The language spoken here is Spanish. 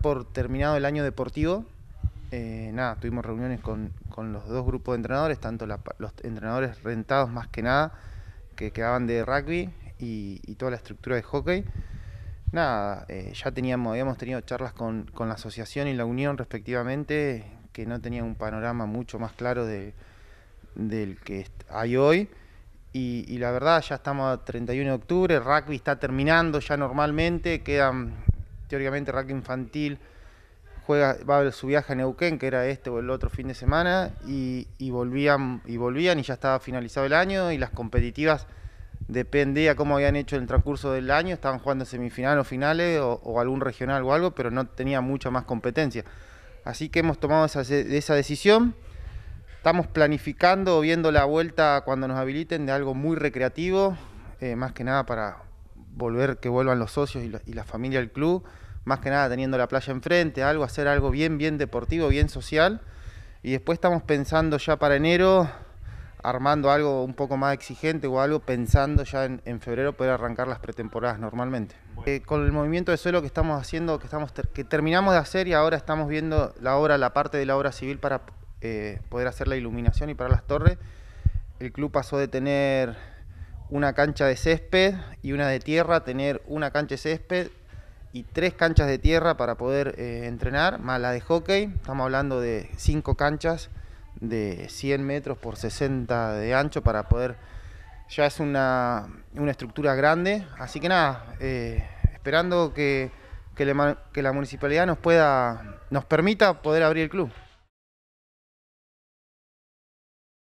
por terminado el año deportivo, eh, nada, tuvimos reuniones con, los dos grupos de entrenadores, tanto los entrenadores rentados más que nada, que quedaban de rugby y, toda la estructura de hockey. Nada, eh, ya teníamos, habíamos tenido charlas con, la asociación y la unión respectivamente, que no tenían un panorama mucho más claro de, del que hay hoy. Y, y, la verdad, ya estamos a 31 de octubre, rugby está terminando ya normalmente, quedan teóricamente Rack infantil juega, va a su viaje a Neuquén, que era este o el otro fin de semana, y, volvían, y volvían y ya estaba finalizado el año y las competitivas dependía cómo habían hecho en el transcurso del año, estaban jugando semifinales o finales o, algún regional o algo, pero no tenía mucha más competencia. Así que hemos tomado esa, decisión. Estamos planificando, viendo la vuelta cuando nos habiliten de algo muy recreativo, eh, más que nada para, volver que vuelvan los socios y la, familia al club, más que nada teniendo la playa enfrente, algo, hacer algo bien, bien deportivo, bien social. Y después estamos pensando ya para enero, armando algo un poco más exigente o algo, pensando ya en, febrero poder arrancar las pretemporadas normalmente. Eh, con el movimiento de suelo que estamos haciendo, que, estamos que terminamos de hacer y ahora estamos viendo la obra, la parte de la obra civil para eh, poder hacer la iluminación y para las torres, el club pasó de tener una cancha de césped y una de tierra, tener una cancha de césped y tres canchas de tierra para poder eh, entrenar, más la de hockey. Estamos hablando de cinco canchas de 100 metros por 60 de ancho para poder... Ya es una, estructura grande, así que nada, eh, esperando que, que la municipalidad nos pueda, nos permita poder abrir el club.